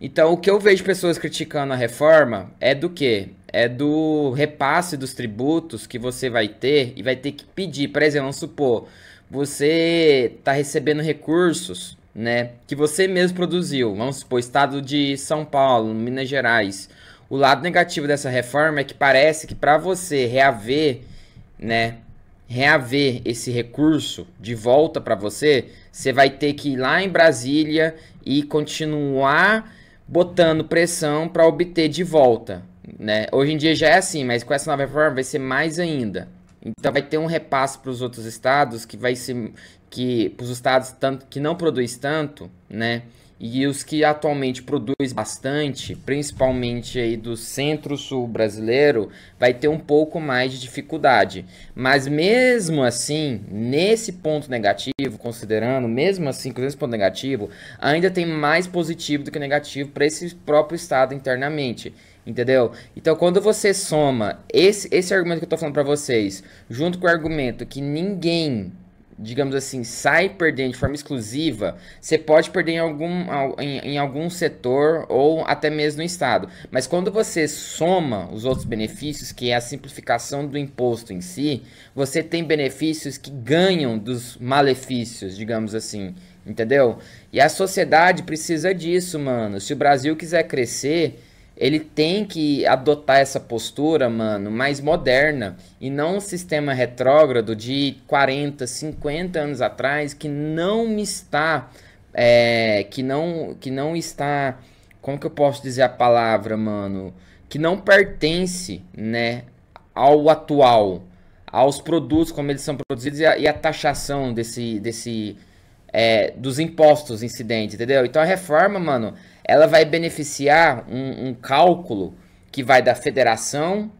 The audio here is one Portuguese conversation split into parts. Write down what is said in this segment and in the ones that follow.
Então, o que eu vejo pessoas criticando a reforma é do quê? É do repasse dos tributos que você vai ter e vai ter que pedir. Por exemplo, vamos supor, você está recebendo recursos né, que você mesmo produziu. Vamos supor, estado de São Paulo, Minas Gerais. O lado negativo dessa reforma é que parece que para você reaver, né, reaver esse recurso de volta para você, você vai ter que ir lá em Brasília e continuar botando pressão para obter de volta. Né? Hoje em dia já é assim, mas com essa nova reforma vai ser mais ainda. Então vai ter um repasse para os outros estados que vai ser que para os estados tanto que não produz tanto, né? E os que atualmente produzem bastante, principalmente aí do centro-sul brasileiro, vai ter um pouco mais de dificuldade. Mas mesmo assim, nesse ponto negativo, considerando, mesmo assim, com esse ponto negativo, ainda tem mais positivo do que negativo para esse próprio estado internamente. Entendeu? Então, quando você soma esse, esse argumento que eu tô falando para vocês, junto com o argumento que ninguém digamos assim, sai perdendo de forma exclusiva, você pode perder em algum, em, em, algum setor ou até mesmo no Estado. Mas quando você soma os outros benefícios, que é a simplificação do imposto em si, você tem benefícios que ganham dos malefícios, digamos assim. Entendeu? E a sociedade precisa disso, mano. Se o Brasil quiser crescer ele tem que adotar essa postura, mano, mais moderna e não um sistema retrógrado de 40, 50 anos atrás que não está é, que não que não está, como que eu posso dizer a palavra, mano, que não pertence, né, ao atual, aos produtos como eles são produzidos e a, e a taxação desse desse é, dos impostos incidentes, entendeu? Então a reforma, mano, ela vai beneficiar um, um cálculo que vai da federação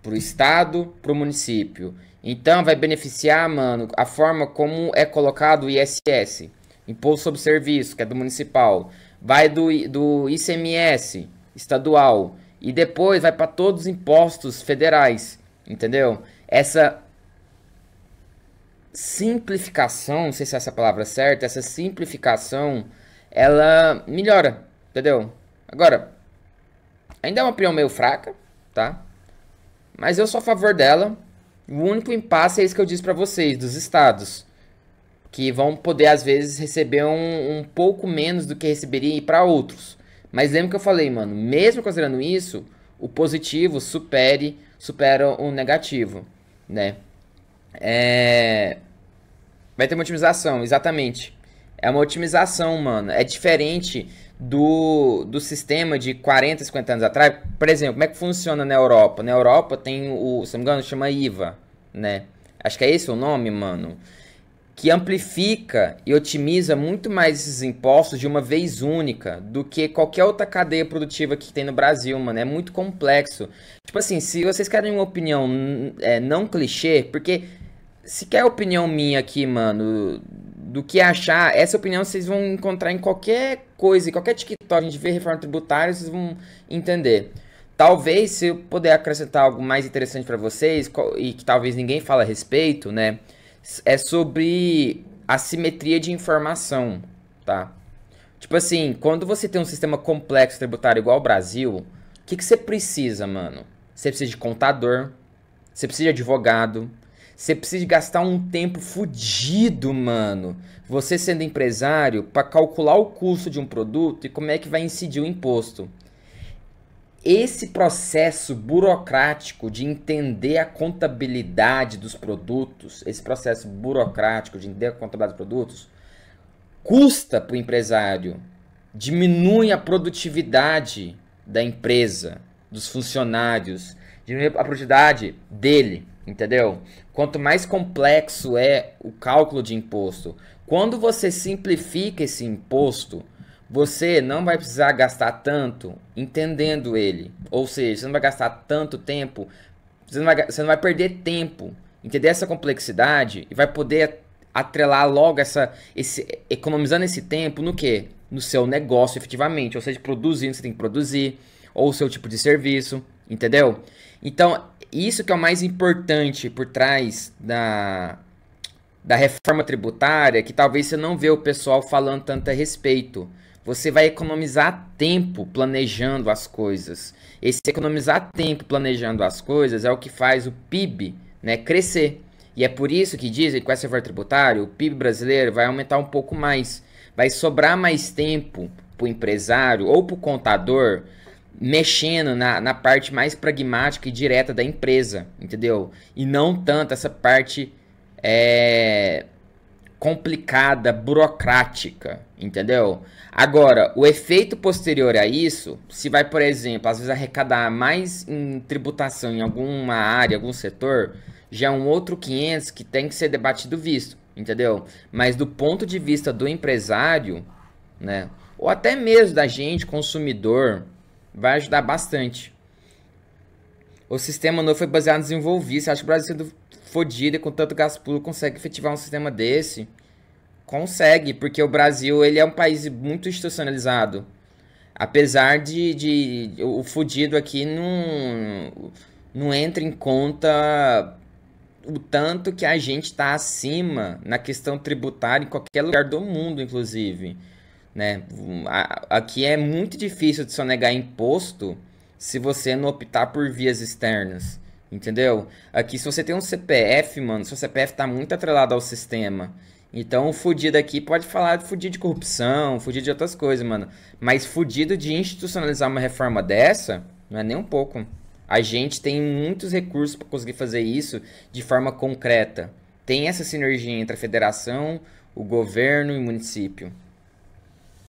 para o estado, para o município. Então vai beneficiar, mano, a forma como é colocado o ISS, Imposto sobre Serviço, que é do municipal, vai do, do ICMS estadual e depois vai para todos os impostos federais, entendeu? Essa simplificação, não sei se é essa palavra é certa, essa simplificação, ela melhora Entendeu? Agora, ainda é uma opinião meio fraca, tá? Mas eu sou a favor dela. O único impasse é isso que eu disse para vocês, dos estados. Que vão poder, às vezes, receber um, um pouco menos do que receberia para outros. Mas lembra que eu falei, mano, mesmo considerando isso, o positivo supere, supera o negativo, né? É... Vai ter uma otimização, exatamente. É uma otimização, mano. É diferente do, do sistema de 40, 50 anos atrás. Por exemplo, como é que funciona na Europa? Na Europa tem o, se não me engano, chama IVA, né? Acho que é esse o nome, mano. Que amplifica e otimiza muito mais esses impostos de uma vez única do que qualquer outra cadeia produtiva que tem no Brasil, mano. É muito complexo. Tipo assim, se vocês querem uma opinião hum, é, não clichê, porque se quer opinião minha aqui, mano, do que achar. Essa opinião vocês vão encontrar em qualquer coisa, em qualquer TikTok, a gente vê reforma tributária, vocês vão entender. Talvez, se eu puder acrescentar algo mais interessante para vocês, e que talvez ninguém fala a respeito, né? É sobre assimetria de informação, tá? Tipo assim, quando você tem um sistema complexo tributário igual ao Brasil, o que, que você precisa, mano? Você precisa de contador, você precisa de advogado, você precisa gastar um tempo fudido, mano. Você sendo empresário, para calcular o custo de um produto e como é que vai incidir o imposto. Esse processo burocrático de entender a contabilidade dos produtos, esse processo burocrático de entender a contabilidade dos produtos, custa para o empresário, diminui a produtividade da empresa, dos funcionários, diminui a produtividade dele. Entendeu? Quanto mais complexo é o cálculo de imposto, quando você simplifica esse imposto, você não vai precisar gastar tanto entendendo ele. Ou seja, você não vai gastar tanto tempo, você não vai, você não vai perder tempo. Entender essa complexidade e vai poder atrelar logo essa, esse, economizando esse tempo no que? No seu negócio efetivamente, ou seja, produzindo, você tem que produzir, ou o seu tipo de serviço. Entendeu? Então, isso que é o mais importante por trás da, da reforma tributária, que talvez você não vê o pessoal falando tanto a respeito. Você vai economizar tempo planejando as coisas. Esse economizar tempo planejando as coisas é o que faz o PIB né, crescer. E é por isso que dizem que com essa reforma tributária o PIB brasileiro vai aumentar um pouco mais. Vai sobrar mais tempo para o empresário ou para o contador mexendo na, na parte mais pragmática e direta da empresa, entendeu? E não tanto essa parte é, complicada, burocrática, entendeu? Agora, o efeito posterior a isso, se vai, por exemplo, às vezes arrecadar mais em tributação em alguma área, algum setor, já é um outro 500 que tem que ser debatido visto, entendeu? Mas do ponto de vista do empresário, né, ou até mesmo da gente, consumidor, vai ajudar bastante. O sistema novo foi baseado nos envolvidos. Acho que o Brasil sendo fodido e com tanto gasto público consegue efetivar um sistema desse? Consegue, porque o Brasil ele é um país muito institucionalizado. Apesar de, de o fodido aqui não, não entra em conta o tanto que a gente está acima na questão tributária em qualquer lugar do mundo, inclusive. Né? Aqui é muito difícil de sonegar imposto se você não optar por vias externas. Entendeu? Aqui, se você tem um CPF, mano, seu CPF tá muito atrelado ao sistema. Então, o fudido aqui pode falar de fudido de corrupção, fudido de outras coisas, mano. Mas fudido de institucionalizar uma reforma dessa, não é nem um pouco. A gente tem muitos recursos para conseguir fazer isso de forma concreta. Tem essa sinergia entre a federação, o governo e o município.